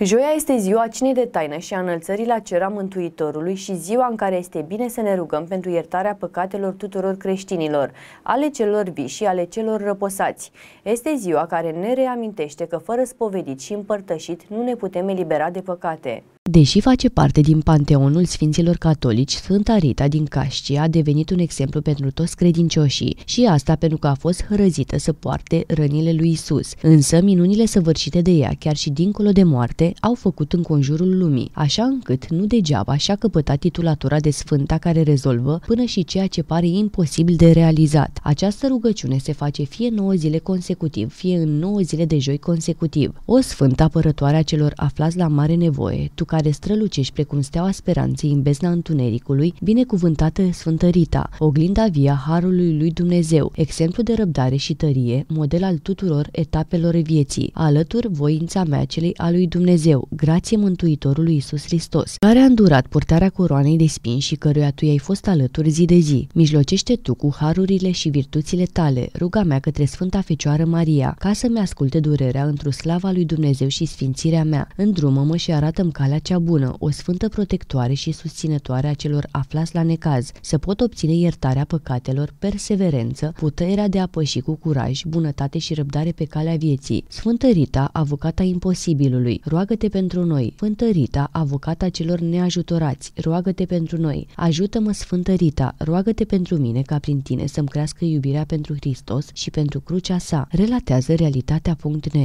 Joia este ziua cinei de taină și a înălțării la cera Mântuitorului și ziua în care este bine să ne rugăm pentru iertarea păcatelor tuturor creștinilor, ale celor vii și ale celor răposați. Este ziua care ne reamintește că fără spovedit și împărtășit nu ne putem elibera de păcate. Deși face parte din panteonul Sfinților Catolici, Sfânta Rita din Casci a devenit un exemplu pentru toți credincioșii și asta pentru că a fost hrăzită să poarte rănile lui Isus. Însă, minunile săvârșite de ea, chiar și dincolo de moarte, au făcut în conjurul lumii, așa încât nu degeaba și-a căpătat titulatura de Sfânta care rezolvă până și ceea ce pare imposibil de realizat. Această rugăciune se face fie 9 zile consecutiv, fie în 9 zile de joi consecutiv. O Sfântă apărătoare a celor aflați la mare nevoie, tu care care strălucești precum steaua speranței în bezna întunericului, binecuvântată Sfântă Rita, oglinda via Harului lui Dumnezeu, exemplu de răbdare și tărie, model al tuturor etapelor vieții, alături voința mea celei a lui Dumnezeu, grație Mântuitorului Isus Hristos, care a îndurat purtarea coroanei de spin și căruia tu ai fost alături zi de zi. Mijlocește tu cu harurile și virtuțile tale, ruga mea către Sfânta Fecioară Maria, ca să-mi asculte durerea într-o slava lui Dumnezeu și sfințirea mea. Îndrumă-mă și arată-mi calea cea bună, o sfântă protectoare și susținătoare a celor aflați la necaz, să pot obține iertarea păcatelor, perseverență, puterea de a păși cu curaj, bunătate și răbdare pe calea vieții. Sfântă Rita, avocata imposibilului, roagă-te pentru noi. Sfântă Rita, avocata celor neajutorați, roagă-te pentru noi. Ajută-mă, Sfântă Rita, roagă-te pentru mine ca prin tine să-mi crească iubirea pentru Hristos și pentru crucea sa, relatează realitatea.net.